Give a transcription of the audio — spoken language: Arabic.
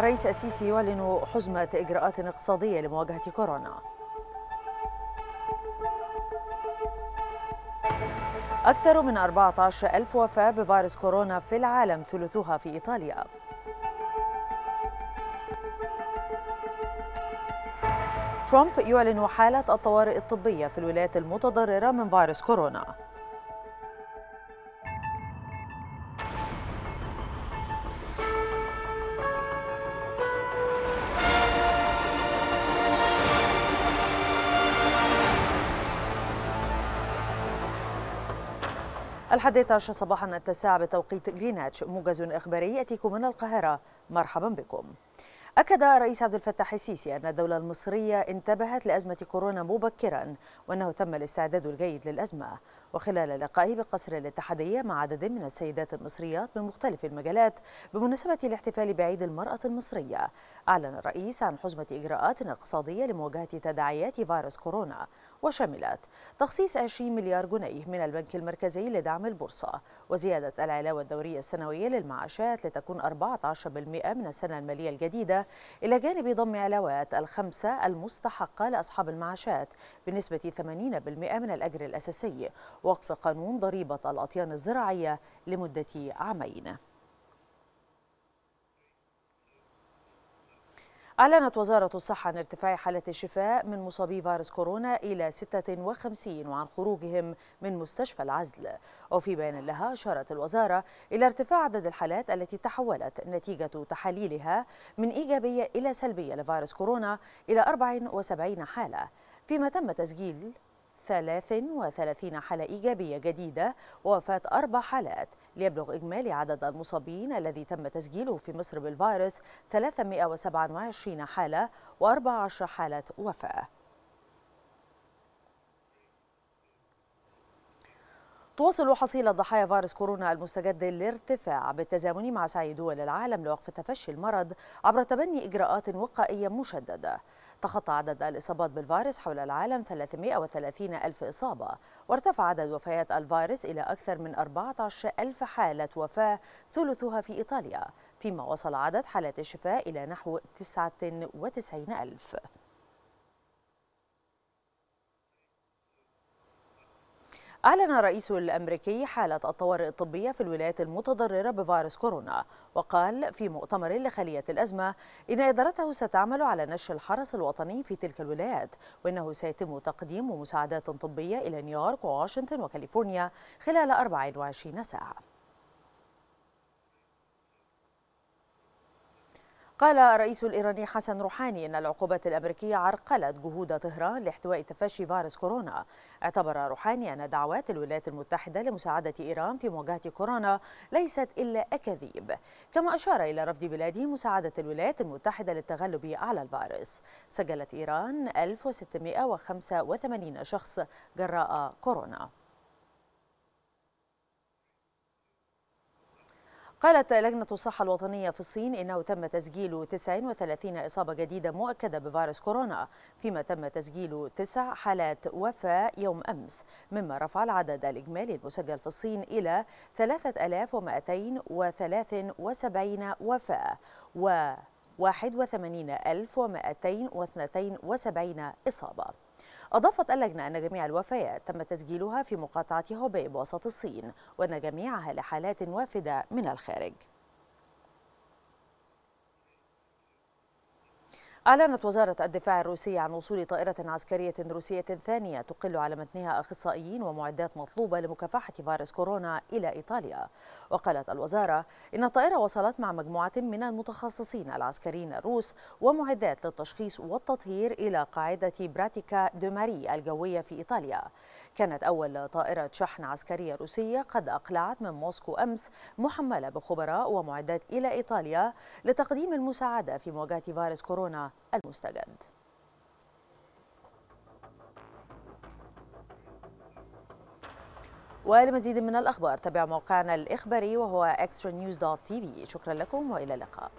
الرئيس السيسي يعلن حزمة إجراءات اقتصادية لمواجهة كورونا أكثر من 14 ألف وفاة بفيروس كورونا في العالم ثلثها في إيطاليا ترامب يعلن حالة الطوارئ الطبية في الولايات المتضررة من فيروس كورونا الحادية عشر صباحا التاسعة بتوقيت جرينتش موجز إخباري يأتيكم من القاهرة مرحبا بكم أكد رئيس عبد الفتاح السيسي أن الدولة المصرية انتبهت لأزمة كورونا مبكرا وأنه تم الاستعداد الجيد للأزمة وخلال لقائه بقصر الاتحادية مع عدد من السيدات المصريات من مختلف المجالات بمناسبة الاحتفال بعيد المرأة المصرية أعلن الرئيس عن حزمة إجراءات اقتصادية لمواجهة تداعيات فيروس كورونا وشملت تخصيص 20 مليار جنيه من البنك المركزي لدعم البورصة وزيادة العلاوة الدورية السنوية للمعاشات لتكون 14% من السنة المالية الجديدة إلى جانب ضم علاوات الخمسة المستحقة لأصحاب المعاشات بنسبة 80% من الأجر الأساسي وقف قانون ضريبة الأطيان الزراعية لمدة عامين أعلنت وزارة الصحة عن ارتفاع حالة الشفاء من مصابي فيروس كورونا إلى 56 وعن خروجهم من مستشفى العزل وفي بيان لها أشارت الوزارة إلى ارتفاع عدد الحالات التي تحولت نتيجة تحاليلها من إيجابية إلى سلبية لفيروس كورونا إلى 74 حالة فيما تم تسجيل 33 حالة إيجابية جديدة ووفاة أربع حالات ليبلغ إجمالي عدد المصابين الذي تم تسجيله في مصر بالفيروس 327 حالة و14 حالة وفاة تواصل حصيلة ضحايا فيروس كورونا المستجد الارتفاع بالتزامن مع سعي دول العالم لوقف تفشي المرض عبر تبني إجراءات وقائية مشددة تخطى عدد الإصابات بالفيروس حول العالم 330 ألف إصابة وارتفع عدد وفيات الفيروس إلى أكثر من 14 ألف حالة وفاة ثلثها في إيطاليا فيما وصل عدد حالات الشفاء إلى نحو 99 ألف أعلن الرئيس الأمريكي حالة الطوارئ الطبية في الولايات المتضررة بفيروس كورونا وقال في مؤتمر لخلية الأزمة إن إدارته ستعمل على نشر الحرس الوطني في تلك الولايات وإنه سيتم تقديم مساعدات طبية إلى نيويورك وواشنطن وكاليفورنيا خلال 24 ساعة قال الرئيس الإيراني حسن روحاني أن العقوبات الأمريكية عرقلت جهود طهران لاحتواء تفشي فيروس كورونا اعتبر روحاني أن دعوات الولايات المتحدة لمساعدة إيران في مواجهة كورونا ليست إلا أكاذيب كما أشار إلى رفض بلاده مساعدة الولايات المتحدة للتغلب على الفيروس سجلت إيران 1685 شخص جراء كورونا قالت لجنة الصحة الوطنية في الصين إنه تم تسجيل 39 إصابة جديدة مؤكدة بفيروس كورونا فيما تم تسجيل تسع حالات وفاة يوم أمس مما رفع العدد الإجمالي المسجل في الصين إلى 3273 وفاة و 81272 إصابة أضافت اللجنة أن جميع الوفيات تم تسجيلها في مقاطعة هوبي بوسط الصين وأن جميعها لحالات وافدة من الخارج أعلنت وزارة الدفاع الروسية عن وصول طائرة عسكرية روسية ثانية تقل على متنها أخصائيين ومعدات مطلوبة لمكافحة فيروس كورونا إلى إيطاليا وقالت الوزارة إن الطائرة وصلت مع مجموعة من المتخصصين العسكريين الروس ومعدات للتشخيص والتطهير إلى قاعدة براتيكا دو ماري الجوية في إيطاليا كانت أول طائرة شحن عسكرية روسية قد أقلعت من موسكو أمس محملة بخبراء ومعدات إلى إيطاليا لتقديم المساعدة في مواجهة فيروس كورونا المستجد ولمزيد من الأخبار تابع موقعنا الإخباري وهو extranews.tv شكرا لكم وإلى اللقاء